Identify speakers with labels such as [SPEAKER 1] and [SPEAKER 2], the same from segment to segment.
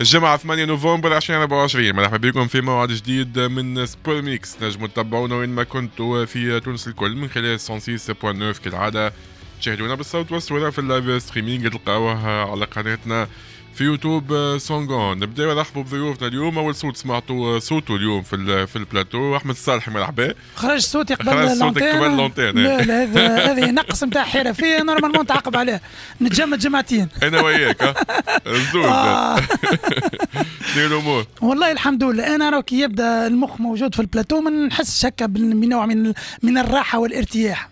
[SPEAKER 1] الجمعه 8 نوفمبر 2024 مرحبا بكم في موعد جديد من سبور ميكس نجموا تتبعونا وين ما كنتوا في تونس الكل من خلال 106.9 كالعاده تشاهدونا بالصوت والصوره في اللايف ستريمينغ تلقاوها على قناتنا في يوتيوب آه، سونغون نبدا نرحبوا بضيوفنا اليوم اول صوت سمعتوا آه، صوته اليوم في في البلاتو احمد الصالح مرحبا
[SPEAKER 2] خرج صوتي قبل خرج صوتك قبل لونتين لا لا هذا نقص نتاع حرفيه نورمالمون تعاقب عليه نتجمد جمعتين
[SPEAKER 1] انا وياك الزوج آه. شنو الامور
[SPEAKER 2] والله الحمد لله انا راه كي يبدا المخ موجود في البلاتو ما نحسش هكا بنوع من من الراحه والارتياح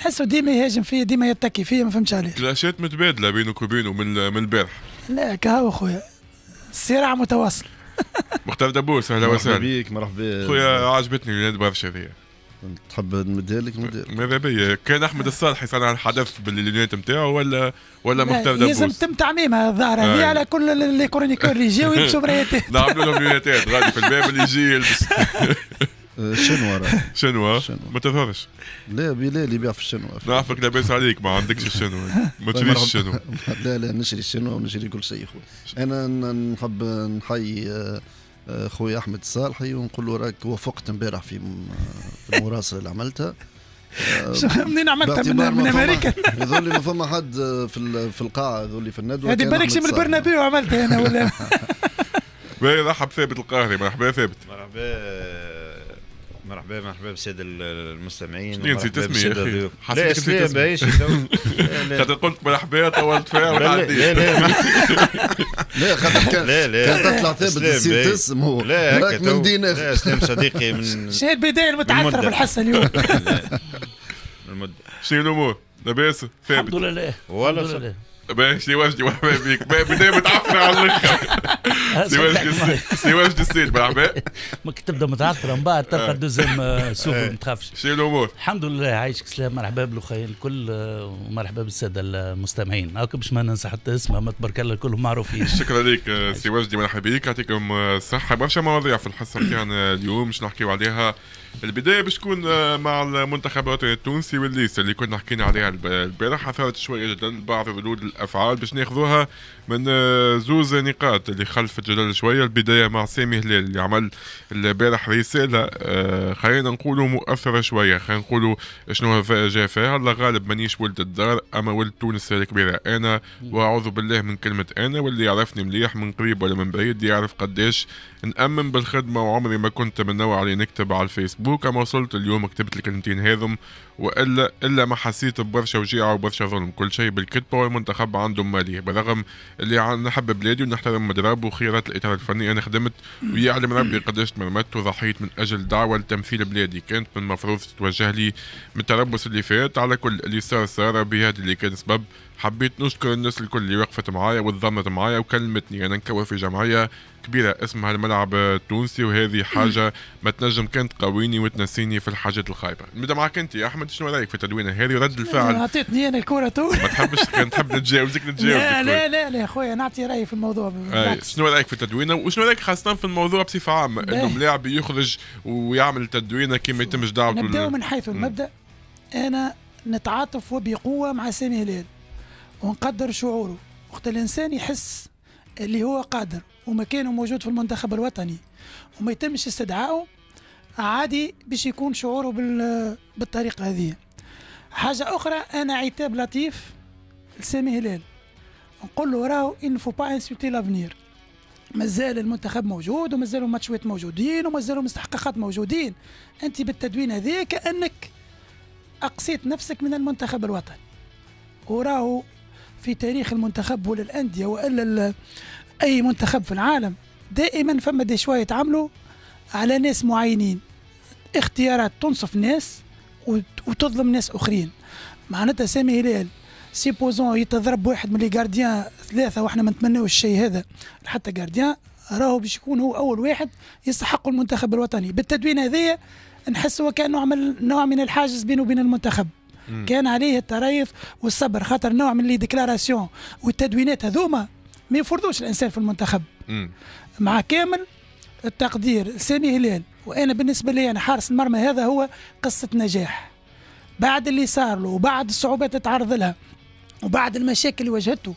[SPEAKER 2] نحسه ديما يهاجم فيا ديما يتكي فيا ما فهمتش علاش
[SPEAKER 1] كلاشات متبادله بينك وبينه من من البارح
[SPEAKER 2] لا كهو خويا الصراع متواصل
[SPEAKER 1] مختار دبوس اهلا وسهلا مرحبا بك مرحبا خويا عجبتني برشا هذيا تحب نمدها لك نمدها ماذا بيا كان احمد الصالح يصنع الحدث بالليونات نتاعو ولا ولا مختار دبوس لازم
[SPEAKER 2] تم تعميمها الظاهر هذي آه. على كل لي كرونيكور اللي يجيو يلبسوا مرايتات
[SPEAKER 1] نعملوا لهم غادي في الباب اللي يجي يلبس
[SPEAKER 3] شنوا شنوا ما تظهرش لا بلال يبيع في الشنوا نعرفك
[SPEAKER 1] لاباس عليك ما عندكش الشنوا
[SPEAKER 3] ما تشريش الشنوا لا لا نشري الشنوا ونشري كل شيء خويا انا نحب نحيي آه، خويا احمد الصالحي ونقول له راك وفقت امبارح في المراسله اللي عملتها منين عملتها من, من امريكا يظل ما فما حد في في القاعه يظل في الندوه هذه بالك شي من البرنابيو عملتها انا ولا
[SPEAKER 4] باهي رحب ثابت القاهري مرحبا ثابت مرحبا مرحبا مرحبا بالساده المستمعين نسيت اسمي يا اخي حسيت لا بايش خاطر قلت مرحبا طولت فيها لا لا لا لا
[SPEAKER 1] خاطر لا لا
[SPEAKER 3] لا تطلع ثابت لا لا لا لا من لا لا لا صديقي من لا لا لا لا لا لا
[SPEAKER 1] المده شنو الامور لاباس ثابت الحمد لله والله ماشي وجدي مرحبا بك بداية
[SPEAKER 2] متعفرة
[SPEAKER 5] على الاخر سي سي وجدي السيد مرحبا ما تبدا متعفرة من بعد تبقى آه. دوزيام آه، سوق آه. ما تخافش شنو الامور؟ الحمد لله عايشك سلام مرحبا بالاخوين الكل ومرحبا بالساده المستمعين هاك باش ما ننسى حتى اسمها ما تبارك الله كلهم معروفين
[SPEAKER 1] شكرا لك سي وجدي مرحبا بك يعطيكم الصحة برشا مواضيع في الحصة بتاعنا اليوم باش نحكيو عليها البدايه باش تكون مع المنتخب الوطني التونسي والليس اللي كنا حكينا عليها البارح اثارت شويه جدا بعض الردود الافعال باش ناخذوها من آه، زوز نقاط اللي خلف الجدل شويه البدايه مع سامي هلال اللي عمل البارح رساله آه، خلينا نقولوا مؤثره شويه خلينا نقولوا شنو جا فيها الله غالب مانيش ولد الدار اما ولد تونس الكبيره انا واعوذ بالله من كلمه انا واللي يعرفني مليح من قريب ولا من بعيد يعرف قداش نامن بالخدمه وعمري ما كنت من نوع اللي نكتب على الفيسبوك اما وصلت اليوم كتبت الكلمتين هذم والا الا ما حسيت ببرشا وجيعه وبرشا ظلم كل شيء بالكتبه والمنتخب خب عندهم ماليه بالرغم اللي نحب بلادي ونحترم مدرب وخيارات الاطار الفني انا خدمت ويعلم ربي قداش تمرمت وضحيت من اجل دعوه لتمثيل بلادي كانت من المفروض تتوجه لي من التربص اللي فات على كل اللي صار صار بهذا اللي كان سبب حبيت نشكر الناس الكل اللي وقفت معايا وتضمت معايا وكلمتني انا نكوى في جمعيه كبيره اسمها الملعب التونسي وهذه حاجه ما تنجم كانت قويني وتنسيني في الحاجات الخايبه نبدا معك انت يا احمد شنو رايك في تدوينه هذه ورد الفعل
[SPEAKER 2] اعطيتني انا الكره تو ما
[SPEAKER 1] تحبش كان تحب نتجاوزك نتجاوزك لا لا
[SPEAKER 2] لا لا خويا نعطي رايي في الموضوع
[SPEAKER 1] شنو رايك في التدوينه وشنو رايك خاصه في الموضوع بصفه عامه انه ملاعب يخرج ويعمل تدوينه كما يتمش دعوته نبداو من
[SPEAKER 2] حيث المبدا انا نتعاطف وبقوه مع سامي هلال ونقدر شعوره وقت الانسان يحس اللي هو قادر ومكانه موجود في المنتخب الوطني وما يتمش استدعائه عادي باش يكون شعوره بال... بالطريقه هذه حاجه اخرى انا عتاب لطيف لسامي هلال نقول له راهو ان فو با انسبتي لافنير مازال المنتخب موجود ومازالوا ماتشوات موجودين ومازالوا مستحققات موجودين انت بالتدوين هذا كانك اقصيت نفسك من المنتخب الوطني وراهو في تاريخ المنتخب وللأندية الانديه والا أي منتخب في العالم دائما فما دي شوية يتعاملوا على ناس معينين اختيارات تنصف ناس وتظلم ناس أخرين معناتها سامي هلال سيبوزون يتضرب واحد من لي جارديان ثلاثة واحنا ما نتمناوش الشيء هذا حتى جارديان راهو باش يكون هو أول واحد يستحق المنتخب الوطني بالتدوين هذايا نحس وكأنه عمل نوع من الحاجز بينه وبين المنتخب كان عليه التريث والصبر خاطر نوع من لي ديكلاراسيون والتدوينات هذوما ما يفرضوش الانسان في المنتخب مع كامل التقدير سامي هلال وانا بالنسبه لي انا حارس المرمى هذا هو قصه نجاح بعد اللي صار له وبعد الصعوبات اللي تعرض لها وبعد المشاكل اللي واجهته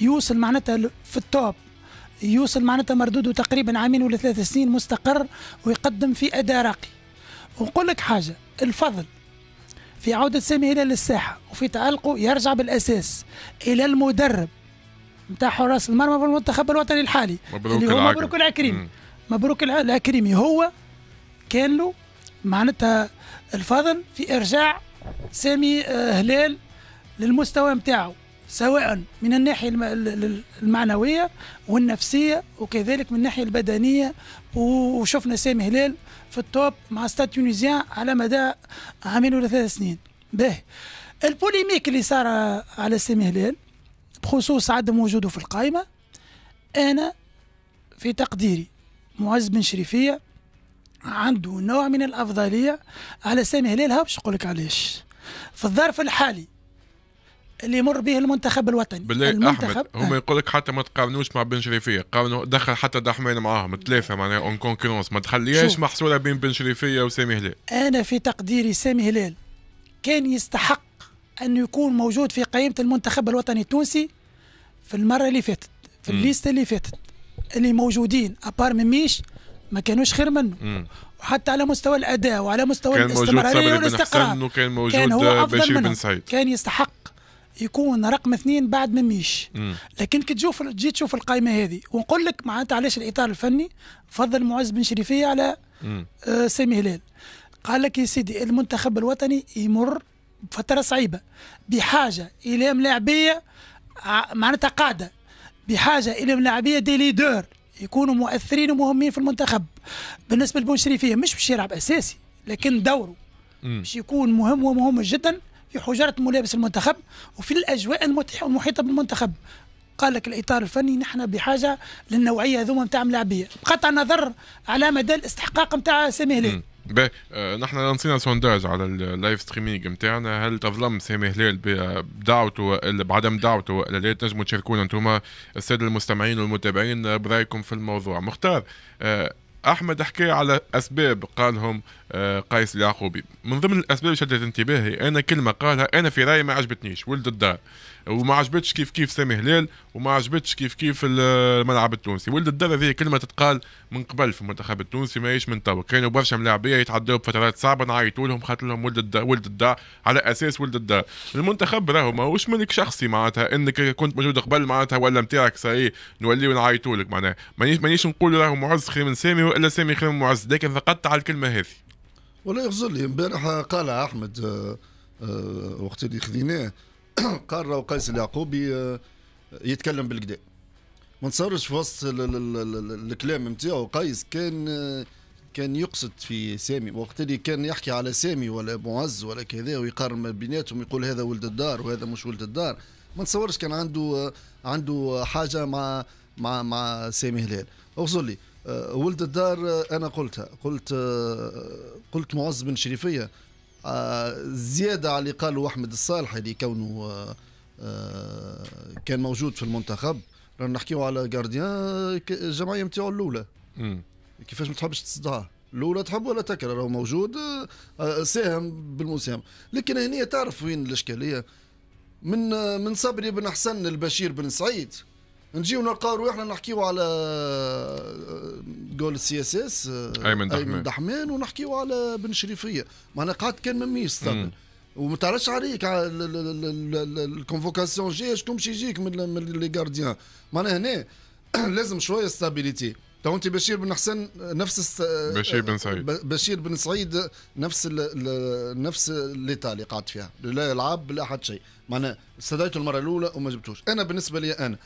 [SPEAKER 2] يوصل معناتها في التوب يوصل معناتها مردوده تقريبا عامين ولا ثلاثة سنين مستقر ويقدم في أداء راقي ونقول لك حاجة الفضل في عودة سامي هلال للساحة وفي تألقه يرجع بالأساس إلى المدرب نتاع حراس المرمى في المنتخب الوطني الحالي مبروك اللي هو مبروك العكريمي مبروك العكريمي هو كان له معناتها الفضل في ارجاع سامي آه، هلال للمستوى نتاعو سواء من الناحيه المعنويه والنفسيه وكذلك من الناحيه البدنيه وشفنا سامي هلال في التوب مع ستاد تونيزيان على مدى عامين ولا ثلاث سنين به البوليميك اللي صار على سامي هلال بخصوص عدم وجوده في القائمة أنا في تقديري معز بن شريفية عنده نوع من الأفضلية على سامي هلال هابش لك علاش في الظرف الحالي اللي يمر به المنتخب الوطني بالله المنتخب احمد هم آه.
[SPEAKER 1] يقول لك حتى ما تقارنوش مع بن شريفيه قارنوا دخل حتى دحمان معاهم ثلاثه معناها اون كونكورونس ما تخليهاش محصوله بين بن شريفيه وسامي هلال
[SPEAKER 2] انا في تقديري سامي هلال كان يستحق انه يكون موجود في قائمه المنتخب الوطني التونسي في المره اللي فاتت في الليست اللي فاتت اللي موجودين ابار من ميش ما كانوش خير منه وحتى على مستوى الاداء وعلى مستوى كان الاستمراريه والاستقرار وكان موجود كان هو أفضل بشير بن سعيد كان يستحق يكون رقم اثنين بعد من ميش لكن كي تشوف تجي تشوف القائمه هذه ونقول لك معناتها علاش الاطار الفني فضل معز بن شريفيه على آه سامي هلال قال لك يا سيدي المنتخب الوطني يمر فتره صعيبه بحاجه الى ملاعبيه آه، معناتها قاعده بحاجه الى لاعبيه دي ليدور يكونوا مؤثرين ومهمين في المنتخب بالنسبه لبوشريفيه مش باش يلعب اساسي لكن دوره باش يكون مهم ومهم جدا في حجره ملابس المنتخب وفي الاجواء المحيطه بالمنتخب قال لك الاطار الفني نحن بحاجه للنوعيه هذوما نتاع ملاعبيه بقطع النظر على مدى الاستحقاق نتاع سامي هلال
[SPEAKER 1] باهي نحن لانسينا سونداج على اللايف ستريمينغ نتاعنا هل تظلم سامي هلال آه، بدعوته والا بعدم دعوته والا لا تنجموا تشاركونا انتم الساده المستمعين والمتابعين آه، برايكم في الموضوع مختار آه، احمد حكى على اسباب قالهم آه، قيس اليعقوبي من ضمن الاسباب اللي شدت انتباهي انا كلمه قالها انا في رايي ما عجبتنيش ولد الدار وما عجبتش كيف كيف سامي هلال وما عجبتش كيف كيف الملعب التونسي ولد الدار هذه كلمه تتقال من قبل في المنتخب التونسي ماهيش من توا كانوا برشا ملاعبيه يتعدوا بفترات صعبه نعيطوا لهم خاطر لهم ولد الدار ولد الدار على اساس ولد الدار المنتخب راهو ماهوش ملك شخصي معناتها انك كنت موجود قبل معناتها ولا نتاعك صحيح نوليو نعيطوا لك معناها مانيش مانيش نقول راهو معز خير من سامي والا سامي خير معز لكن فقط على الكلمه هذه
[SPEAKER 3] ولا يغزل لي امبارح قال احمد آه، آه، وقت اللي خذيناه قال راهو قيس اليعقوبي آه، يتكلم بالكدا ما نتصورش في وسط الكلام نتاعو قيس كان كان يقصد في سامي وقت اللي كان يحكي على سامي ولا معز ولا كذا ويقارن ما بيناتهم يقول هذا ولد الدار وهذا مش ولد الدار ما نتصورش كان عنده عنده حاجه مع مع مع سامي هلال اغزل لي آه، ولد الدار آه، انا قلتها قلت آه، قلت معز بن شريفيه زياده على اللي قاله احمد الصالح اللي كونه كان موجود في المنتخب رانا نحكيو على جارديان الجمعيه نتاعو الاولى كيفاش ما تحبش تصدعها الاولى تحب ولا تكره راهو موجود ساهم بالمساهمه لكن هنا تعرف وين الاشكاليه من من صبري بن حسن البشير بن سعيد نجيو نلقاو روحنا نحكيو على جول آه، السي اس اس آه، ايمن دحمان ايمن دحمان ونحكيو على بن شريفيه معناها قعدت كان من ميس وما تعرفش عليك الكونفوكاسيون جايه شكون باش يجيك من لي جارديان معناها هنا لازم شويه ستابيليتي تو انت بشير بن حسن نفس آه، بشير بن سعيد بشير بن سعيد نفس ال نفس ليتا اللي قعدت فيها لا يلعب لا حد شيء معناها استدعيته المره الاولى وما جبتوش انا بالنسبه لي انا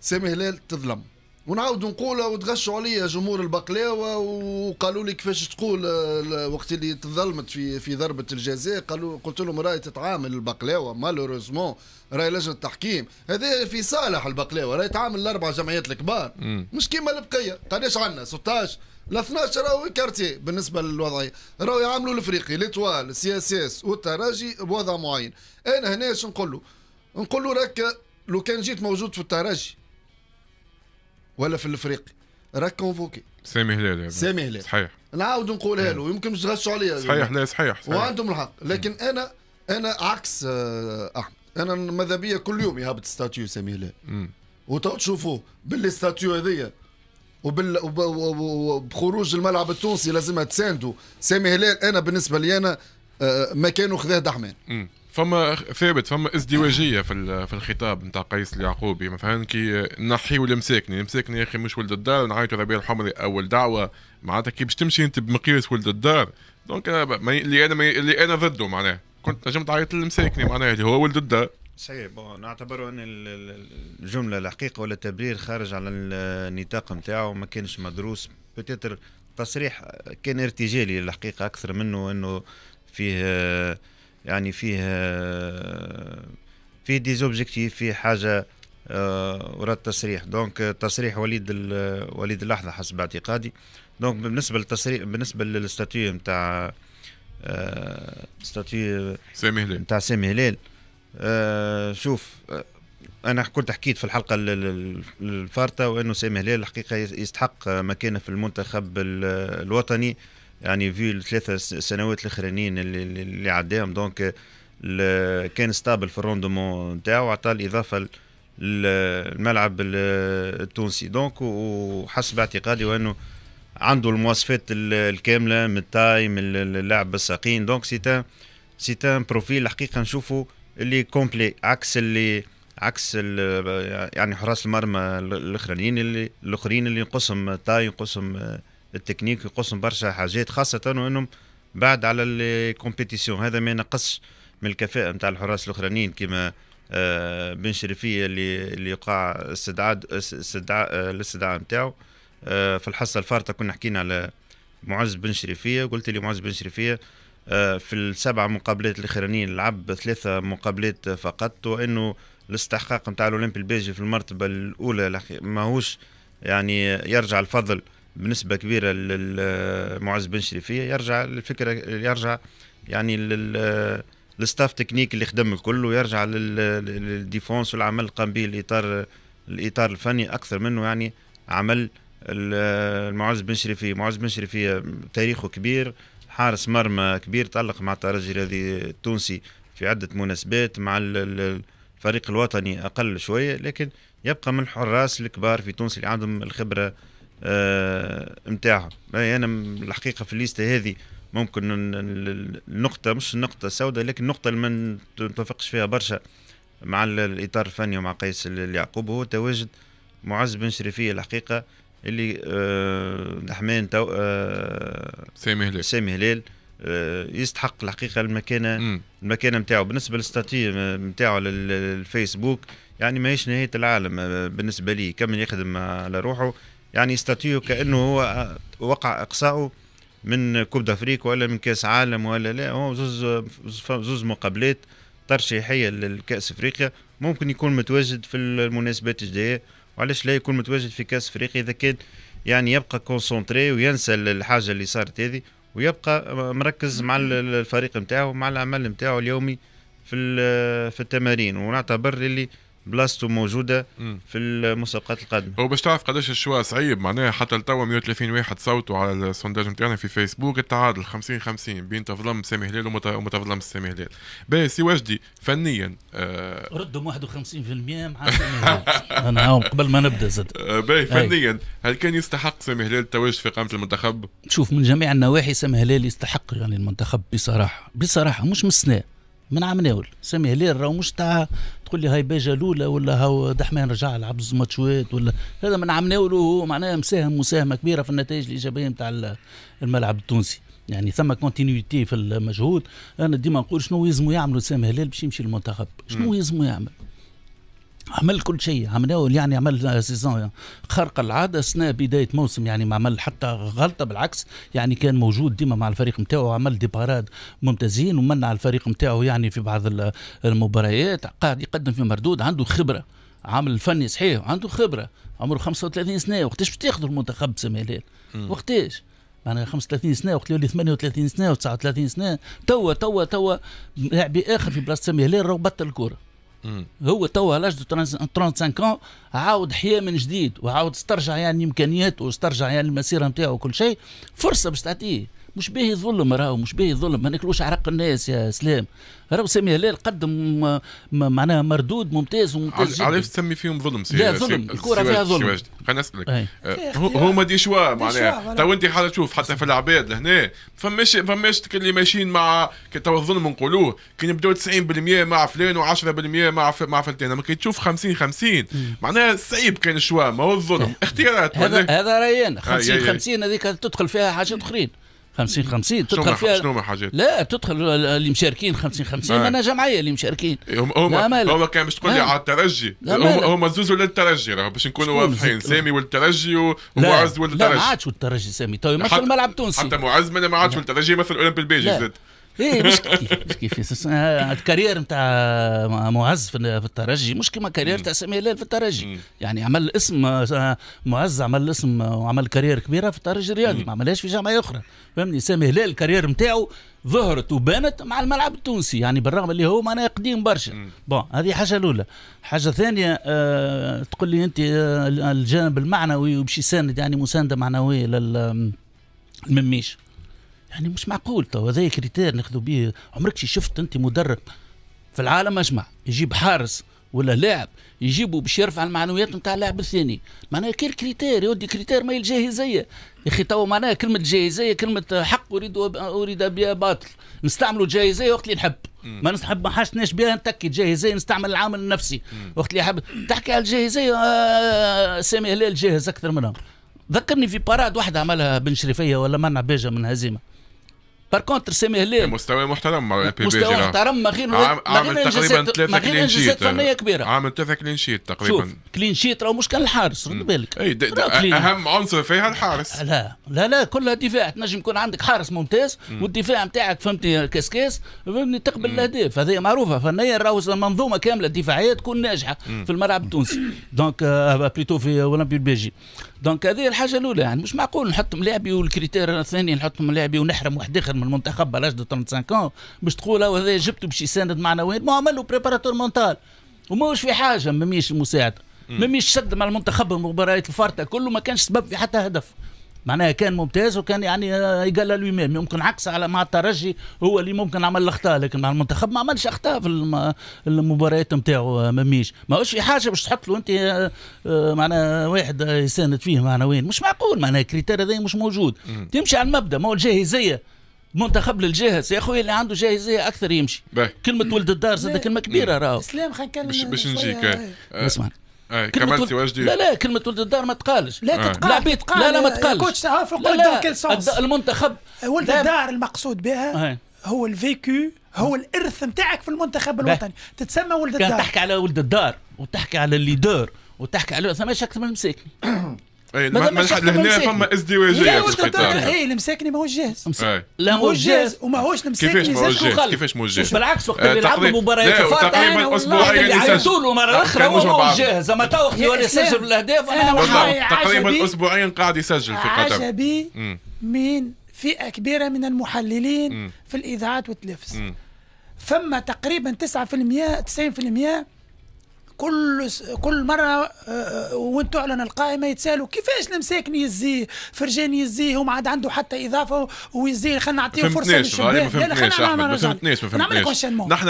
[SPEAKER 3] سامي هلال تظلم ونعاود نقولها وتغشوا عليا جمهور البقلاوه وقالوا لي كيفاش تقول آه، وقت اللي تظلمت في في ضربه الجزاء قالوا قلت لهم راهي تتعامل البقلاوه مالوروزمون راهي لجنه التحكيم هذا في صالح البقلاوه راهي تعامل الاربع جمعيات الكبار مش كيما البقيه قداش عندنا 16 ال 12 راهو كارتي بالنسبه للوضعيه راهو يعاملوا الافريقي ليتوال سي اس اس والترجي بوضع معين انا هنا شنو نقول له نقول له راك لو كان جيت موجود في الترجي ولا في الافريقي راك كونفوكي
[SPEAKER 1] سامي هلال سامي هلال صحيح
[SPEAKER 3] نعاود نقولها له نعم. يمكن مش تغشوا عليا صحيح لا صحيح, صحيح. وعندهم الحق نعم. لكن م. انا انا عكس آه، احمد انا ماذا بيا كل يوم يهبط ستاتيو سامي هلال وتو تشوفوا باللي ستاتيو هذيا وبال وبخروج الملعب التونسي لازمها تساندوا سامي هلال انا بالنسبه لي انا آه، مكانه خذاه دحمان فما
[SPEAKER 1] ثابت فما ازدواجيه في في الخطاب نتاع قيس اليعقوبي مثلا كي نحيو المساكني مساكني يا اخي مش ولد الدار نعيطوا ربيع الحمري اول دعوه معناتها كي باش تمشي انت بمقياس ولد الدار دونك انا اللي انا اللي انا ضده معناه كنت نجم تعيط للمساكني معناه اللي
[SPEAKER 4] هو ولد الدار صحيح بون نعتبروا ان الجمله الحقيقه ولا التبرير خارج على النطاق نتاعو ما كانش مدروس بتتر تصريح كان ارتجالي الحقيقه اكثر منه انه فيه يعني فيه فيه ديزوبجيكتيف فيه حاجه آه، ورا التصريح دونك تصريح وليد وليد اللحظه حسب اعتقادي دونك بالنسبه للتصريح بالنسبه للستاتيو نتاع آه، ستاتيو سامي هلال نتاع سامي هلال آه، شوف انا كنت حكيت في الحلقه الفارطه وانه سامي هلال الحقيقه يستحق مكانه في المنتخب الوطني يعني في الثلاثه سنوات الاخرانيين اللي, اللي عداهم دونك كان ستابل في الروندومون نتاعو عطى الاضافه الملعب التونسي دونك وحسب اعتقادي وانه عنده المواصفات الكامله من التاي من اللعب بالساقين دونك سيتا سيتا بروفيل الحقيقه نشوفه اللي كومبلي عكس اللي عكس يعني حراس المرمى الاخرين اللي الاخرين اللي ينقصهم تاي ينقصهم التكنيك يقصهم برشا حاجات خاصه وانهم بعد على الكومبيتيسيون هذا ما ينقصش من الكفاءه نتاع الحراس الاخرانيين كما آه، بن شريفيه اللي اللي وقع استدعاء استدعاء آه، الاستدعاء نتاعو آه، في الحصه الفارطه كنا حكينا على معز بن شريفيه قلت لي معز بن شريفيه في السبع مقابلات الاخرانيين لعب ثلاثه مقابلات فقط وانه الاستحقاق نتاع الاولمبي البيجي في المرتبه الاولى ماهوش يعني يرجع الفضل بنسبه كبيره لمعز بن شريفيه يرجع الفكره يرجع يعني الستاف تكنيك اللي خدم الكل ويرجع للديفونس والعمل اللي قام به الاطار الاطار الفني اكثر منه يعني عمل المعز بن شريفيه معز بن شريفيه تاريخه كبير حارس مرمى كبير تألق مع الترجي الرياضي التونسي في عدة مناسبات مع الفريق الوطني أقل شوية لكن يبقى من الحراس الكبار في تونس اللي عندهم الخبرة نتاعها آه، انا الحقيقه في الليسته هذه ممكن النقطة مش النقطة السوداء لكن النقطة اللي ما نتفقش فيها برشا مع الإطار الفني ومع قيس اليعقوب هو تواجد معز بن شريفية الحقيقة اللي آه دحمان تو آه سامي هلال سامي هلال آه يستحق الحقيقة المكانة المكانة نتاعو بالنسبة للستاتي نتاعو آه، للفيسبوك يعني ماهيش نهاية العالم آه، بالنسبة لي كمل يخدم على روحه يعني يستطيع كانه هو وقع اقصائه من كوب دافريك ولا من كاس عالم ولا لا هو زوز زوز مقابلات ترشيحيه للكاس افريقيا ممكن يكون متواجد في المناسبات الجايه وعلاش لا يكون متواجد في كاس افريقيا اذا كان يعني يبقى كونسونتري وينسى الحاجه اللي صارت هذه ويبقى مركز مع الفريق نتاعو مع العمل نتاعو اليومي في في التمارين ونعتبر اللي بلاصته موجوده في المسابقات القادمه وباش تعرف قداش الشواء صعيب معناها حتى لتوا 130 واحد صوتوا على السونداج نتاعنا في فيسبوك
[SPEAKER 1] التعادل 50 50 بين تظلم سامي هلال وما تظلمش سامي هلال باهي سي وجدي فنيا آه
[SPEAKER 5] ردهم 51% مع سامي هلال انا قبل ما نبدا
[SPEAKER 1] زاد آه، باهي فنيا هل كان يستحق سامي هلال التواجد في قائمه المنتخب؟
[SPEAKER 5] شوف من جميع النواحي سامي هلال يستحق يعني المنتخب بصراحه بصراحه مش مستناه ما ناول سامي هلال راه مش تاع تقول لي هاي باجا الاولى ولا هاو دحمان رجع لعب زوز ماتشوات ولا هذا ما عملناهول وهو معناها مساهم مساهمه كبيره في النتائج الايجابيه نتاع الملعب التونسي يعني ثم كونتينيوتي في المجهود انا ديما نقول شنو يلزمو يعملوا سامي هلال باش يمشي للمنتخب شنو يلزمو يعمل عمل كل شيء عمل يعني عمل سيزون خرق العاده اثناء بدايه موسم يعني ما عمل حتى غلطه بالعكس يعني كان موجود ديما مع الفريق نتاعو عمل دي باراد ممتازين ومنع الفريق نتاعو يعني في بعض المباريات قاعد يقدم في مردود عنده خبره عامل فني صحيح عنده خبره عمره 35 سنه وقتاش باش المنتخب بسم هلال وقتاش معناها 35 سنه وقت اللي 38 سنه و39 سنه توا توا توا لاعب اخر في بلاصه سمي هلال راهو بطل الكوره هو توا على 35 عام عاود حياه من جديد وعاود استرجع يعني امكانياته واسترجع يعني المسيره نتاعو وكل شيء فرصه باش تعطيه مش باهي ظلم راهو مش باهي ظلم ما ناكلوش عرق الناس يا سلام راهو سامي هلال قدم معناها مردود ممتاز وممتاز جدا علاش تسمي فيهم ظلم سي لا ظلم الكره فيها ظلم
[SPEAKER 1] خليني نسالك أه، هما دي شوا معناها تو انت حاجه تشوف حتى في العباد لهنا فماش فماش اللي ماشيين مع تو الظلم نقولوه كي نبداو 90% مع فلان و10% مع مع فلتان اما كي تشوف 50 50 معناها صعيب كان شوا ما هو الظلم
[SPEAKER 5] اختيارات هذا هذا ريان 50 آه، 50 هذيك تدخل فيها حاجات اخرين 50 50 تدخل فيها شنو هما لا تدخل اللي مشاركين 50 50 نعم. انا جمعيه اللي مشاركين
[SPEAKER 1] هم هم كان باش تقول لي نعم. على الترجي هم زوز ولا الترجي راه باش نكونوا واضحين سامي والترجي ومعز والترجي لا ما عادش
[SPEAKER 5] والترجي سامي
[SPEAKER 1] تو مثل الملعب التونسي حتى معز ما عادش والترجي مثل الاولمبي البيجي
[SPEAKER 5] ايه مش كيف مش كيف الكارير آه، نتاع آه، معز في الترجي مش كيما كارير تاع سامي هلال في الترجي يعني عمل اسم آه، معز عمل اسم وعمل كارير كبيره في الترجي الرياضي ما عملهاش في جامعه اخرى فهمني سامي هلال الكارير نتاعو ظهرت وبانت مع الملعب التونسي يعني بالرغم اللي هو معناها قديم برشا بون هذه حاجه الاولى حاجه ثانيه أه تقول لي انت الجانب المعنوي وبشي ساند يعني مسانده معنويه لل يعني مش معقول تو هذا كريتير ناخذوا به عمرك شفت انت مدرب في العالم اجمع يجيب حارس ولا لاعب يجيبوا باش يرفع المعنويات نتاع اللاعب الثاني معناها كير كريتير يودي كريتير ما الجاهزيه يا اخي تو معناها كلمه الجاهزيه كلمه حق اريد اريد بها باطل نستعملوا الجاهزيه وقت اللي نحب ما نحب ما حاشناش بها نتكي جاهزيه نستعمل العامل النفسي وقت اللي يحب تحكي على الجاهزيه آه سامي هلال جاهز اكثر منهم ذكرني في باراد واحد عملها بن شريفيه ولا منع بيجا من هزيمه
[SPEAKER 1] بار كونتر سامي هلال مستوى محترم مع بي مستوى محترم ما غير عامل تقريبا ثلاثة كلين شيت فنية كبيرة عامل ثلاثة كلين شيت تقريبا شوف
[SPEAKER 5] كلين شيت راهو مش كان الحارس رد بالك اي اهم عنصر فيها الحارس لا لا لا كلها دفاع تنجم يكون عندك حارس ممتاز والدفاع نتاعك فهمتني كاس كاس فهمتني تقبل الاهداف هذه معروفة فنيا راهو منظومة كاملة دفاعية تكون ناجحة في الملعب التونسي دونك بليتو في اولمبي البلجي دونك هذه الحاجه الاولى يعني مش معقول نحطهم لاعبي والكريتير الثاني نحطهم لاعبي ونحرم واحد اخر من المنتخب بلاش دو 35 باش تقول هذا جبته باش يساند معنا وين ما عمل بريباراتور مونتال وماهوش في حاجه ما مش مساعده ما مش شد مع المنتخب المباريات الفارطه كله ما كانش سبب في حتى هدف معناها كان ممتاز وكان يعني يقال لوي ميم يمكن عكس على مع الترجي هو اللي ممكن عمل الاخطاء لكن مع المنتخب ما عملش اخطاء في المباريات نتاعو آه، ما ماهوش في حاجه باش تحط له انت آه، آه، معناها واحد يساند فيه معنا وين مش معقول معناها الكريتير هذا مش موجود تمشي على المبدا ما هو الجاهزيه منتخب للجاهز يا خويا اللي عنده جاهزيه اكثر يمشي كلمه ولد الدار زاد كلمه كبيره راهو اسلام خلينا نكلم باش نجيك اسمع أي كملتي ولد... واجدي لا لا كلمه ولد الدار ما تقالش لا آه. تتقال تقال لا لا ما تقالش لا لا المنتخب ولد الدار
[SPEAKER 2] المقصود بها آه. هو الفيكو هو آه. الارث نتاعك في المنتخب الوطني تتسمى ولد الدار كان تحكي
[SPEAKER 5] على ولد الدار وتحكي على الليدر وتحكي على ما اكثر من مساكن اي ما لهنا فما ازدواجيه في القطاع اي
[SPEAKER 2] المساكني ماهوش جاهز لا ماهوش جاهز وماهوش المساكني كيفاش ماهوش جاهز كيفاش ماهوش جاهز بالعكس وقت آه، اللي لعبوا مباريات تقريبا اللي يعيطوا له مره اخرى هو ماهوش جاهز اما تو وقت يولي يسجل الاهداف انا تقريبا
[SPEAKER 1] اسبوعين قاعد يسجل في قطر عجبي
[SPEAKER 2] من فئه كبيره من المحللين في الاذاعات والتلفز فما تقريبا 9% 90% كل كل مره آه، آه، وانت تعلن القائمه يتسالوا كيفاش المساكن يزيه فرجان يزيه وما عاد عنده حتى اضافه ويزيه خلينا نعطيه فرصه للشباب نحن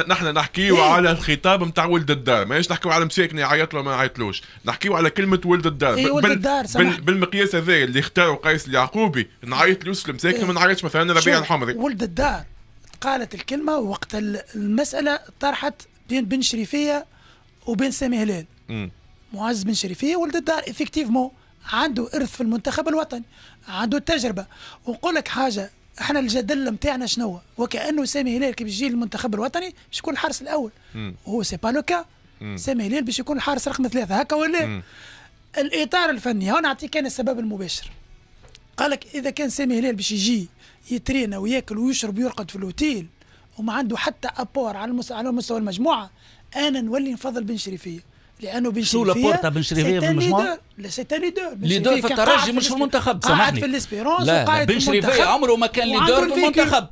[SPEAKER 1] نحن نحكيو إيه. على الخطاب نتاع ولد الدار ماهيش نحكيو على مساكن يعيط له ما يعيطلوش نحكيو على كلمه ولد الدار إيه ولد الدار بال... بالمقياس هذا اللي اختاره قيس اليعقوبي نعيط له المساكن إيه؟ ما نعيطش مثلا ربيع الحمري
[SPEAKER 2] ولد الدار قالت الكلمه وقت المساله طرحت بين بن شريفيه وبين سامي هلال معز بن شريفيه ولد الدار افكتيفمون عنده ارث في المنتخب الوطني عنده تجربه ونقول لك حاجه احنا الجدل نتاعنا شنو وكانه سامي هلال كي يجي للمنتخب الوطني باش يكون الحارس الاول وهو سي با لو كا سامي هلال باش يكون الحارس رقم ثلاثه هكا ولا الاطار الفني هون نعطيك انا السبب المباشر قال لك اذا كان سامي هلال باش يجي يترينا وياكل ويشرب ويرقد في الاوتيل وما عنده حتى ابور على المستوى, على مستوى المجموعه انا نولي نفضل بن شريفيه لانه بن شو لابورتا بن شريفيه في المجموعه؟ لا سيتان ليدور
[SPEAKER 5] ليدور في الترجي مش في المنتخب سامحني قاعد في الاسبيرونس لا, لا بن شريفيه عمره ما كان ليدور في المنتخب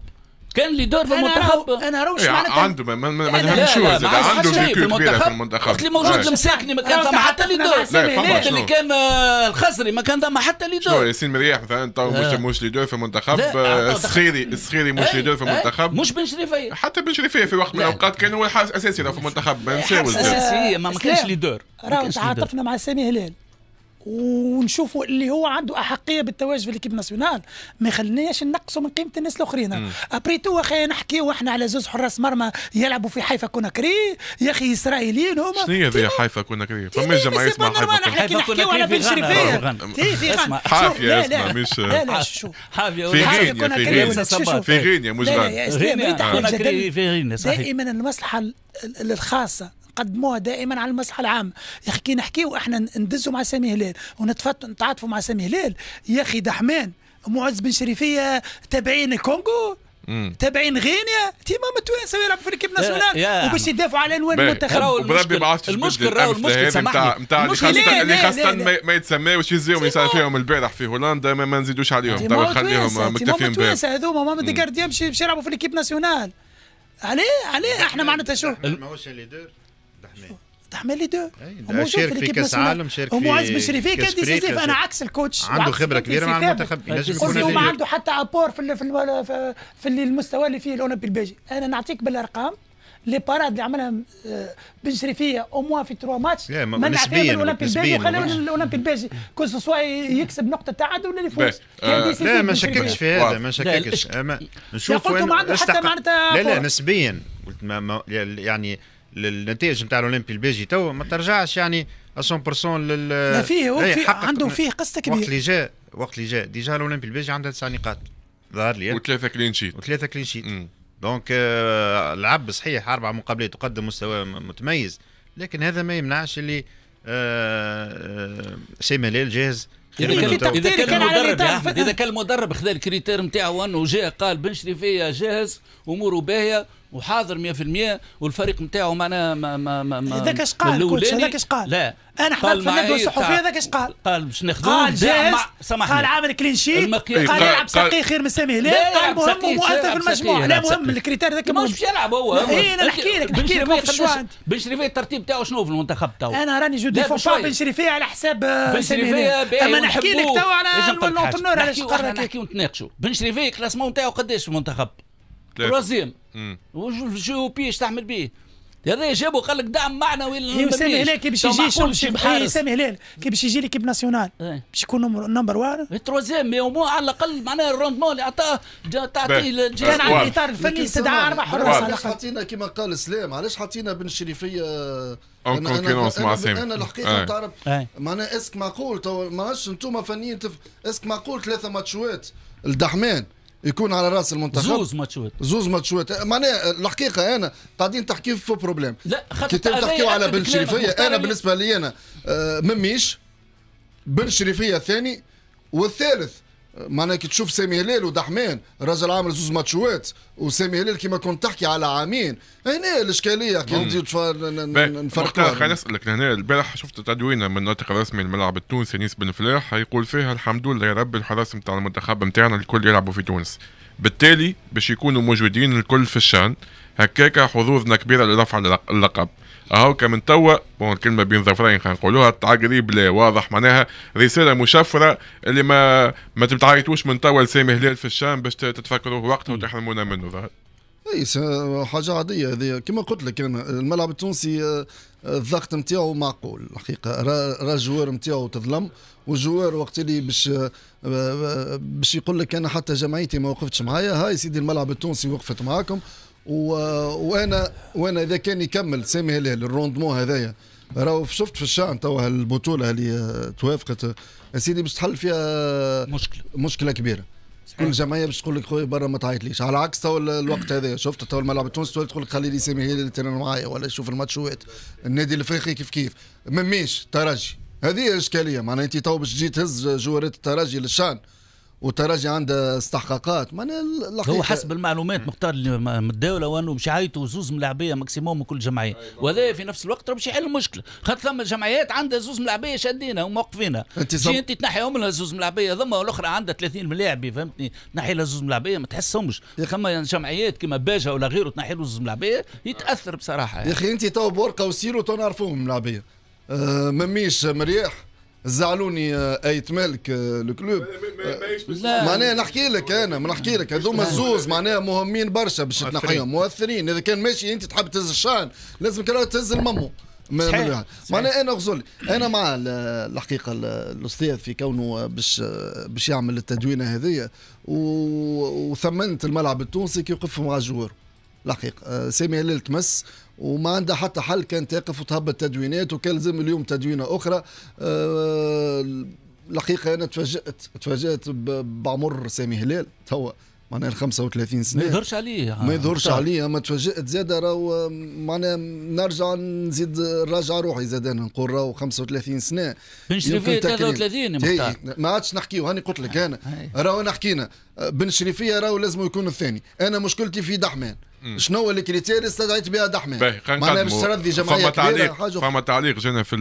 [SPEAKER 5] كان لي دور في المنتخب انا روش يعني معناتها عنده ما ما زاد عنده في كبيره في المنتخب قلت لي موجود المساكني ما كان ثم حتى لي دور اللي كان آه، الخزري ما كان ثم حتى لي دور
[SPEAKER 1] ياسين مريح مثلا تو مش مش لي دور في المنتخب آه، الصخيري الصخيري مش لي إيه، دور في إيه، المنتخب مش
[SPEAKER 5] بن شريفيه حتى بن شريفيه في وقت من
[SPEAKER 1] الاوقات كان هو الحارس اساسي في المنتخب
[SPEAKER 5] ما نساوش اساسي ما كانش لي دور راهو تعاطفنا
[SPEAKER 2] مع سامي هلال ونشوفوا اللي هو عنده احقيه بالتواجد في ليكيب ناسيونال ما خليناش نقصوا من قيمه الناس الاخرين ابري تو اخي نحكيو احنا على زوز حراس مرمى يلعبوا في حيفا كوناكري يا اخي اسرائيليين هما
[SPEAKER 1] شنو هي حيفا كوناكري فما جمعيه اسمها حيفا كوناكري حيفا كوناكري على بن شريفيه
[SPEAKER 5] في غانا حافيه اسمها مش لا لا شو في غينيا في غينيا مش غانا في
[SPEAKER 2] غينيا دائما المصلحه الخاصه يقدموها دائما على المسرح العام يا اخي كي نحكيو احنا ندزو مع سامي هلال ونتعاطفوا مع سامي هلال يا اخي دحمان معز بن شريفيه تابعين الكونغو تابعين غينيا تيما التوانسه يلعب في الكيب ناسيونال وباش يدافعوا على الوان المنتخب بربي ما عرفتش المشكل راهو
[SPEAKER 1] المشكل سامحني نتاع اللي خاصة ما يتسماوش يزيهم يصير فيهم البارح في هولندا ما نزيدوش عليهم تو نخليهم مكتفين به التوانسه
[SPEAKER 2] هذوما ماما ديكارديا يمشي يلعبوا في الكيب ناسيونال عليه عليه احنا معناتها شو
[SPEAKER 4] ماهوش اللي دار
[SPEAKER 2] تحميه تحمل لي دو شارك في كاس عالم شارك في معز مشرفي كان ديسيزيف انا عكس الكوتش عنده خبره كبيره مع المنتخب لازم يكون وما عنده حتى ابور في في, في المستوى اللي فيه الاولمبي الباجي انا نعطيك بالارقام لي باراد اللي عملها آه، بن شريفيه او موا في تروا ماتش منع منعتها الاولمبي الباجي وخلاه الاولمبي الباجي كون سوا يكسب نقطه تعادل ولا يفوز
[SPEAKER 4] آه، لا ما نشككش في هذا ما نشككش اما نشوف قلت ما عنده حتى معناتها لا لا نسبيا قلت ما يعني للنتائج نتاع الاولمبي البيجي تو ما ترجعش يعني 100% لل لا فيه إيه، في عندهم فيه قصه كبيره وقت اللي جاء وقت اللي جاء ديجا الاولمبي البيجي عندها تسع نقاط ظهر لي وثلاثه كلين شيت وثلاثه كلين شيت دونك آه لعب صحيح اربع مقابلات وقدم مستوى متميز لكن هذا ما يمنعش اللي آه آه سي ملال جاهز اذا كان المدرب اذا كان المدرب
[SPEAKER 5] خذا الكريتير نتاعو
[SPEAKER 4] انه جاء قال
[SPEAKER 5] بنشري فيا جاهز اموره باهيه وحاضر 100% والفريق نتاعو معناها ما ما ما ما هذاك اش قال هذاك اش قال لا انا حضرت في الندوه الصحفيه هذاك اش قال قال باش ناخذوه قال جاهز قال
[SPEAKER 2] عامل كلين شيت قال يلعب ساقي خير من سامي هلال قال مهم ومؤثر في المجموع لا مهم الكريتير هذاك مش باش يلعب هو اي انا نحكي لك نحكي لك
[SPEAKER 5] بن شريفيه الترتيب نتاعو شنو في المنتخب تاعو انا راني جو ديفون با بن شريفيه على حساب آه، سامي هلال اما نحكي لك تو على النور علاش قرر نحكي ونتناقشوا بن شريفيه الكلاسمون تاعو قداش في المنتخب تروازيام جيوبي اش تعمل بيه هذا جابوا قال لك دعم معنوي للمسام هلال كي باش يجي حسام
[SPEAKER 2] هلال كي باش يجي ليكيب ناسيونال إيه.
[SPEAKER 3] باش يكون نمبر 1 إيه، تروازيام مي مو على الاقل معناها الروندمون اللي عطاه تعطيه كان على الاطار الفني استدعى اربع حراس علاش حاطينا كما قال سلام علاش حاطينا بن شريفيه اون كونكيرونس مع سامي انا الحقيقه تعرف إيه. معناها اسك معقول تو ما عرفتش انتم فنيين اسك معقول ثلاثه ماتشوات الدحمان يكون على راس المنتخب زوز ماتشات زوز ماتشوات معناها الحقيقه انا قاعدين تحكي في بروبليم لا خاطر تحكيو على بن شريفيه انا بالنسبه لي انا آه، مميش بن شريفيه الثاني والثالث معناها كي تشوف سامي هلال ودحمان الراجل عامل زوز ماتشوات وسامي هلال كيما كنت تحكي على عامين هنا الاشكاليه كي نفرقوا خلينا
[SPEAKER 1] نسالك هنا البارح شفت تدوينه من الناطق الرسمي الملعب التونسي نيس بن فلاح يقول فيها الحمد لله يا رب الحراس نتاع المنتخب نتاعنا الكل يلعبوا في تونس بالتالي باش يكونوا موجودين الكل في الشان هكاك حظوظنا كبيره لرفع اللقب اهو كمن توا بون الكلمه بين ظفرين خلينا نقولوها تعقريب لا واضح معناها رساله مشفره اللي ما ما تبتعيطوش من توا لسامي هلال في الشام باش تتفكروه وقتها وتحرمونا منه ظهر
[SPEAKER 3] اي حاجه عاديه هذه كما قلت لك انا الملعب التونسي آه، الضغط نتاعو معقول الحقيقه راه الجوار نتاعو تظلم والجوار وقت اللي باش آه، آه، باش يقول لك انا حتى جمعيتي ما وقفتش معايا هاي سيدي الملعب التونسي وقفت معاكم وانا وانا اذا كان يكمل سامي هلال الروندمون هذايا راهو شفت في الشان توا البطوله اللي آه، توافقت سيدي باش تحل فيها مشكله مشكله كبيره صحيح. كل جمعيه باش تقول لك خويا برا ما تعيطليش على عكس توا الوقت هذا شفت توا الملعب التونسي تقول لك خلي لي سامي هلال معايا ولا شوف الماتشوات النادي الافريقي كيف كيف مميش ترجي هذه اشكاليه معناها انت تو باش تجي تهز جوارات الترجي للشان والترجي عنده استحقاقات من هو حسب
[SPEAKER 5] المعلومات مختار اللي متداوله وانه مش يعيطوا زوز ملاعبية ماكسيموم من كل جمعيه وهذا في نفس الوقت مش يحل المشكله خاطر ثم جمعيات عندها زوز ملاعبية العبيه شادينها وموقفينها انت سم... انت تنحيهم لها زوز ملاعبية ثم الاخرى عندها 30 ملاعبي فهمتني تنحي لها زوز ملاعبية ما تحسهمش ثم جمعيات كما باجا ولا غيره تنحي له زوز ملاعبية يتاثر بصراحه يعني. يا
[SPEAKER 3] اخي انت تو بورقه وسيرو تو نعرفوهم ملاعبية أه مميش مريح زعلوني ايت مالك الكلوب معناها نحكي لك انا ما نحكي لك هذوما الزوز معناها مهمين برشا باش تنحيهم مؤثرين اذا كان ماشي انت تحب تهز الشان لازم كان تهز المامو معناها انا غزولي انا مع الحقيقه الاستاذ في كونه باش باش يعمل التدوينه هذه وثمنت الملعب التونسي كيوقف مع الجوار الحقيقه آه، سامي هلال تمس وما عندها حتى حل كان تقف وتهبط تدوينات وكان لازم اليوم تدوينه اخرى آه، الحقيقه انا تفاجات تفاجات بعمر سامي هلال توا معناها 35 سنه ما يظهرش
[SPEAKER 5] عليه ما يظهرش طيب. عليه
[SPEAKER 3] اما تفاجات زاد راهو معناها نرجع نزيد نراجع روحي زاد انا نقول راهو 35 سنه بن شريفيه 33 ما عادش نحكيو هاني قلت لك انا راهو انا حكينا بن شريفيه راهو لازم يكون الثاني انا مشكلتي في دحمان شنو هو الكريتير استدعيت بها دحمان معناها باش ترضي جمعيه فما تعليق حاجة فما
[SPEAKER 1] تعليق جانا في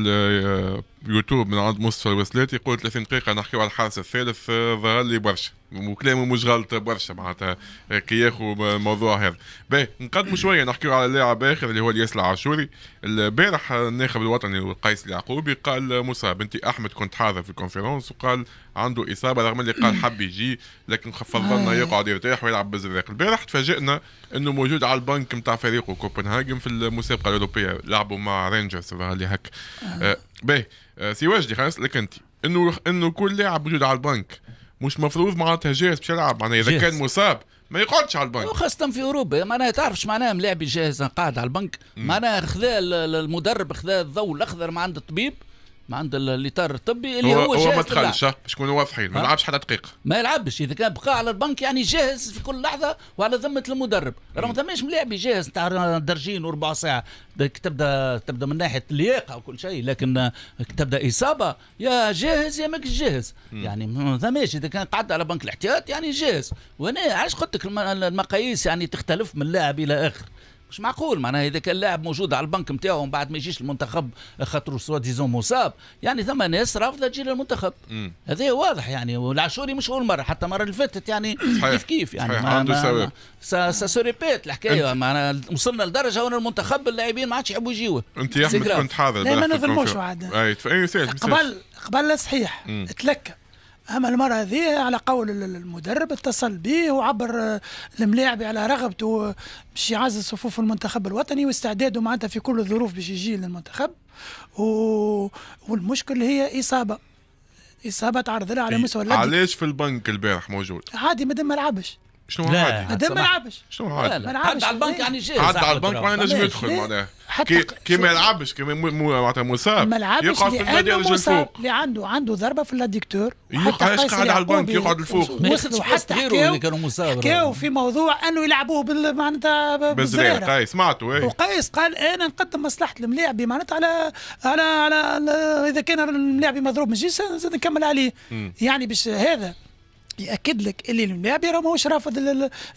[SPEAKER 1] اليوتيوب آه، من عند مصطفى الوسلاتي يقول 30 دقيقه نحكيو على الحارس الثالث آه، ظهر لي برشا وكلامه مش غلط برشا معناتها كي ياخذوا الموضوع هذا باهي نقدموا شويه نحكيو على لاعب اخر اللي هو الياس العاشوري البارح الناخب الوطني قيس اليعقوبي قال مصاب انت احمد كنت حاضر في الكونفرنس وقال عنده اصابه رغم اللي قال حب يجي لكن فضلنا آه. يقعد يرتاح ويلعب بالزراق البارح تفاجئنا انه موجود على البنك نتاع فريقه كوبنهاجن في المسابقه الاوروبيه لعبوا مع رينجرز اللي هك آه. آه، باهي سي واجدي خلاص لك انت انه انه كل لاعب موجود على البنك مش مفروض معناتها جاهز باش يلعب معناها اذا كان مصاب ما يقعدش
[SPEAKER 5] على البنك وخاصة في اوروبا معناها تعرف شو معناها ملاعب جاهز قاعد على البنك معناها خذا المدرب خذا الضوء الاخضر من عند الطبيب ما عند الاطار الطبي اللي هو, هو جاهز ما دخلش
[SPEAKER 1] باش نكونوا واضحين ما لعبش حتى دقيقه
[SPEAKER 5] ما يلعبش اذا كان بقى على البنك يعني جاهز في كل لحظه وعلى ذمه المدرب راه ما ثماش ملاعب جاهز تاع درجين وربع ساعه تبدا تبدا من ناحيه اللياقه وكل شيء لكن تبدا اصابه يا جاهز يا ماكش جاهز يعني ما ثماش اذا كان قعد على بنك الاحتياط يعني جاهز وانا علاش قلت لك المقاييس يعني تختلف من لاعب الى اخر مش معقول معناها اذا كان لاعب موجود على البنك نتاعو ومن بعد ما يجيش المنتخب خاطر سوا ديزون مصاب يعني ثم ناس رافضه تجي للمنتخب هذا واضح يعني والعشوري مش اول مره حتى المره اللي فاتت يعني كيف كيف يعني صحيح. ما عنده سبب سوريبيت الحكايه معناها وصلنا لدرجه هون المنتخب اللاعبين ما عادش يحبوا يجيو انت يا احمد كنت حاضر لا ما نظلموش عاد قبل قبل صحيح
[SPEAKER 2] تلكى اما المره هذه على قول المدرب اتصل به وعبر آه، الملاعب على رغبته آه، باش يعزز صفوف المنتخب الوطني واستعداده معناتها في كل الظروف باش يجي للمنتخب و... والمشكل هي اصابه اصابه تعرض لها على مستوى علاش
[SPEAKER 1] في البنك البارح موجود
[SPEAKER 2] عادي مادام ما لعبش شنو لا عادي هذا ما لعبش شنو عادي ما لعبش عد على البنك يعني جاهز عد على البنك ما نجم يدخل معناها كي ما يلعبش
[SPEAKER 1] كي معناتها مصاب ما لعبش يقعد في النادي مصاب
[SPEAKER 2] اللي عنده عنده ضربه في الادكتور يقعد قاعد على البنك يقعد الفوق وحتى
[SPEAKER 1] حكاو في
[SPEAKER 2] موضوع انه يلعبوه معناتها بالزرير قيس سمعته اي وقيس قال انا نقدم مصلحه الملاعب معناتها على على على اذا كان الملاعب مضروب من جنسه نكمل عليه يعني باش هذا ياكد لك اللي الملاعب راه ماهوش رافض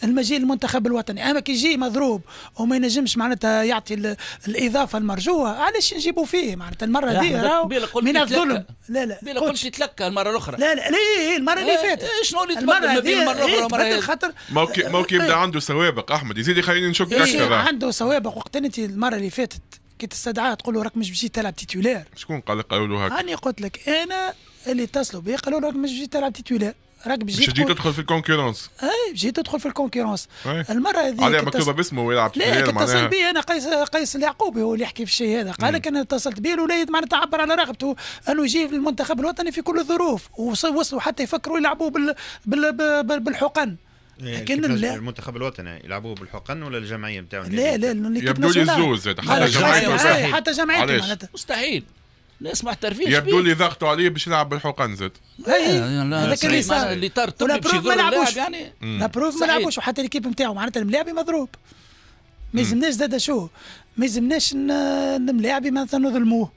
[SPEAKER 2] المجيء المنتخب الوطني اما كي يجي مضروب وما ينجمش معناتها يعطي الاضافه المرجوه علاش نجيبوا فيه معناتها المره دي راهو من الظلم
[SPEAKER 5] لا لا بلا قلت لا المره الاخرى لا لا لا إيه، المره اللي إيه، فاتت إيه،
[SPEAKER 2] شنو اللي لا لا المره الاخرى لا لا
[SPEAKER 5] لا لا يبدا
[SPEAKER 1] عنده سوابق احمد يزيد لا نشك اكثر عنده
[SPEAKER 2] سوابق وقت انت المره اللي فاتت كي تستدعاه تقول له راك مش لا تلعب تيتولير
[SPEAKER 1] شكون قال لا قالوا له هكا؟
[SPEAKER 2] لا قلت لك انا اللي اتصلوا بي قالوا له راك مش لا تلعب تيتولير راك باش جيت تدخل
[SPEAKER 1] في الكونكورونس
[SPEAKER 2] اي جيت تدخل في الكونكورونس إيه. المره هذه عليها مكتوبه باسمه ويلعب لا اتصل بي انا قيس قيس اليعقوبي هو اللي يحكي في الشيء هذا قال لك انا اتصلت به الوليد معناتها عبر على رغبته انه يجي في المنتخب الوطني في كل الظروف وصلوا حتى يفكروا يلعبوا بال... بال... بال... بالحقن
[SPEAKER 4] إيه، لكن لا المنتخب الوطني يلعبوه بالحقن ولا الجمعيه نتاعهم؟ لا لا يعني يبدو لي الزوز حتى جمعيته حتى جمعيته
[SPEAKER 5] مستحيل لا اسمع ترفيه
[SPEAKER 2] يبدو لي
[SPEAKER 4] ضغطوا عليه باش يلعب بالحقن زاد
[SPEAKER 5] إيه، هذاك اللي صار اللي طار التونسي ما لعبوش يعني لابروف ما لعبوش
[SPEAKER 2] وحتى الكيب نتاعو معناتها الملاعبي مضروب ما يلزمناش زاد شو ما يلزمناش الملاعبي معناتها نظلموه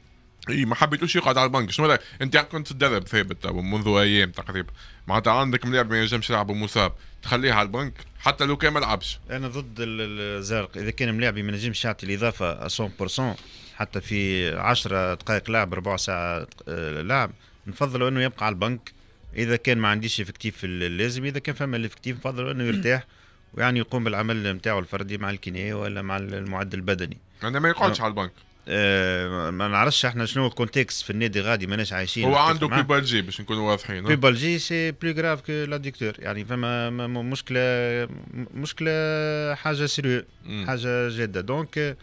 [SPEAKER 1] اي ما حبيتوش يقعد على البنك شنو انت يعني كنت تدرب ثابت منذ
[SPEAKER 4] ايام تقريبا معناتها عندك ملاعب ما ينجمش يلعب مصاب تخليه على البنك حتى لو كان ما لعبش انا ضد الزرق اذا كان ملاعبي ما ينجمش يعطي الاضافه 100% حتى في 10 دقائق لعب ربع ساعه آه، لعب نفضلوا انه يبقى على البنك اذا كان ما عنديش افكتيف اللازم اذا كان فما الافكتيف نفضلوا انه يرتاح ويعني يقوم بالعمل نتاعو الفردي مع الكينيه ولا مع المعدل البدني. انا يعني ما يقعدش على البنك. آه، ما نعرفش احنا شنو الكونتكست في النادي غادي ماناش عايشين هو عنده بيبالجي باش نكونوا واضحين بيبالجي سي بلو غراف كو لاديكتور يعني فما مشكله مشكله حاجه سيريو حاجه جاده دونك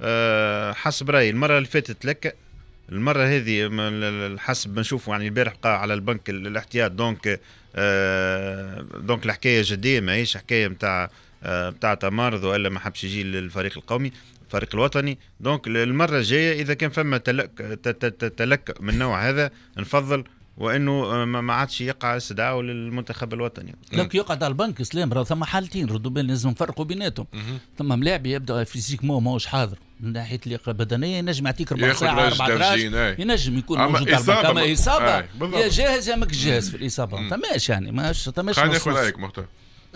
[SPEAKER 4] آه، حسب رايي المره اللي فاتت لك المره هذه حسب ما نشوفوا يعني البارح بقى على البنك الاحتياط دونك آه، دونك الحكايه جديه ماهيش حكايه نتاع نتاع آه، تمارض والا ما حبش يجي للفريق القومي الفريق الوطني دونك المره الجايه اذا كان فما تلك تلك من نوع هذا نفضل وانه ما عادش يقع استدعاء للمنتخب الوطني لك
[SPEAKER 5] يقعد على البنك اسلام راه ثم حالتين ردوا بين لازم نفرقوا بيناتهم ثم ملاعب يبدا فيزيكمون ماهوش حاضر من ناحيه اللياقه البدنيه
[SPEAKER 3] ينجم يعطيك ربع ساعه اربع ينجم يكون موجود على البنك اما اصابه يا جاهز يا ماك جاهز في
[SPEAKER 5] الاصابه يعني، ما يعني ماهوش ثماش خلينا ناخذ رايك مختار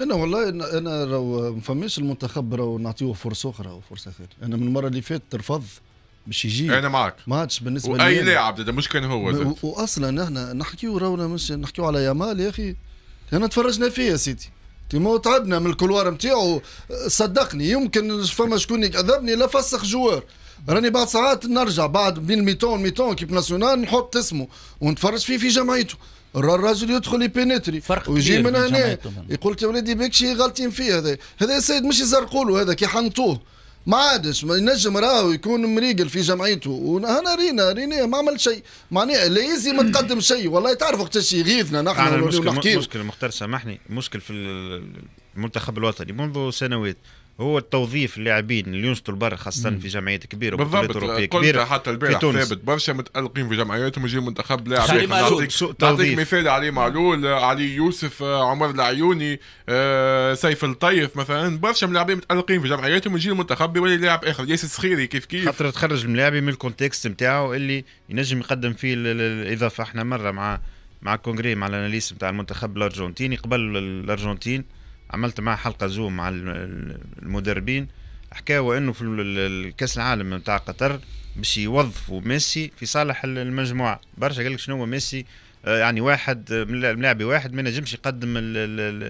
[SPEAKER 3] انا والله انا لو ما فماش المنتخب راه نعطيوه فرصه اخرى وفرصه ثانيه انا من المره اللي فاتت رفضت باش يجي انا معك ماتش بالنسبه لي اي لاعب
[SPEAKER 1] مش كان هو زاد.
[SPEAKER 3] واصلا احنا نحكيو راونا مش نحكيو على يامال يا اخي انا تفرجنا فيه يا سيدي تيمو تعبنا من الكلوار نتاعو صدقني يمكن فما شكون يكذبني لا فسخ جوار راني بعد ساعات نرجع بعد بين ميتون ميتون كيب ناسيونال نحط اسمه ونتفرج فيه في جمعيته الراجل يدخل يبينتري ويجي من هنا يقول يا ولادي بكشي غالطين فيه هذا هذا سيد مش يزرقوا له هذا كي حنطوه ما عادش ما ينجم راهو يكون مريقل في جمعيته وهنا رينا رينا ما عمل شيء معناها ما تقدم شيء والله تعرف وقتاش يغيظنا نحن المشكل
[SPEAKER 4] مشكل مختار سامحني مشكل في المنتخب الوطني منذ سنوات هو التوظيف اللاعبين اللي ينشطوا لبرا خاصه في جمعيات كبيره بالضبط كبيره حتى البارح ثابت برشا متالقين في جمعياتهم يجي منتخب لاعب نعطيك نعطيك مثال
[SPEAKER 1] علي نعم. معلول علي يوسف آه، عمر العيوني آه، سيف الطيف
[SPEAKER 4] مثلا برشا من اللاعبين متالقين في جمعياتهم يجي المنتخب يولي لاعب اخر ياسر سخيري كيف كيف خاطر تخرج الملاعب من الكونتكست نتاعو اللي ينجم يقدم فيه الاضافه احنا مره مع مع كونغري مع الاناليس نتاع المنتخب الارجنتيني قبل الارجنتين عملت معه حلقه زوم مع المدربين حكاوا انه في الكاس العالم نتاع قطر باش يوظفوا ميسي في صالح المجموعه برشا قال لك شنو هو ميسي آه، يعني واحد آه، ملاعبي واحد ما نجمش يقدم الـ الـ الـ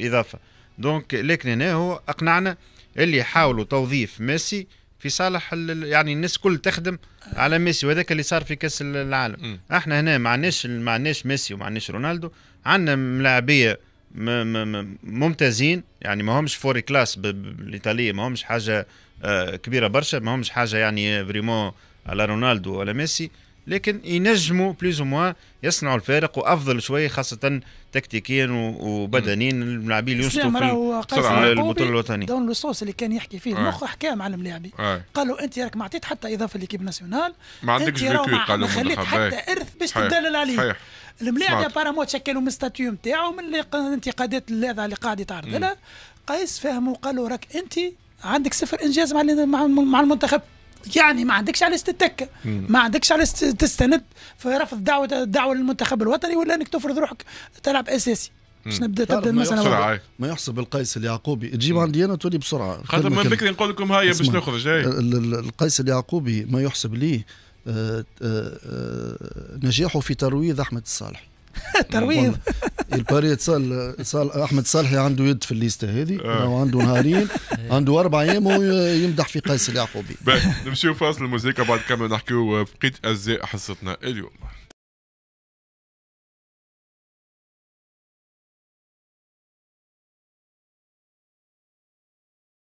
[SPEAKER 4] الاضافه دونك لكن هنا هو اقنعنا اللي يحاولوا توظيف ميسي في صالح يعني الناس كل تخدم على ميسي وهذاك اللي صار في كاس العالم م. احنا هنا ما عندناش ما عندناش ميسي وما عندناش رونالدو عندنا ملاعبيه ممتازين يعني ما همش فوري كلاس بالايطاليه ما همش حاجه آه، كبيره برشا ما همش حاجه يعني فريمون على رونالدو ولا ميسي لكن ينجموا بليز موا يصنعوا الفارق وافضل شويه خاصه تكتيكيا وبدنيا الملاعبين اللي يوصلوا في البطوله الوطنيه دون
[SPEAKER 2] لوسوس اللي كان يحكي فيه آه. المخ آه. حكى مع الملاعبين آه. قالوا انت راك ما عطيت حتى اضافه ليكيب ناسيونال ما عندكش ما خليت حتى ارث باش تدلل عليه صحيح. الملاعب بارامو تشكلوا من ستاتيو نتاعو من الانتقادات اللاذعه اللي قاعد يتعرض لها قيس فهموا قالوا راك انت عندك صفر انجاز مع مع المنتخب يعني ما عندكش علاش تتكى ما عندكش علاش تستند في رفض دعوه دعوه للمنتخب الوطني ولا انك تفرض روحك تلعب اساسي باش نبدا تبدا المساله
[SPEAKER 3] ما يحسب القيس اليعقوبي تجيب عندي انا تولي بسرعه خاطر من فكري نقول لكم هاي باش نخرج القيس اليعقوبي ما يحسب ليه آه، آه، نجاحه في ترويض احمد الصالحي ترويض الباري اتصال اتصال احمد صالحي عنده يد في الليسته هذه آه. وعنده نهارين عنده اربع ايام ويمدح في قيس اليعقوبي
[SPEAKER 1] نمشيو فاصل الموسيقى بعد
[SPEAKER 4] كامل نحكيو بقيت اجزاء حصتنا اليوم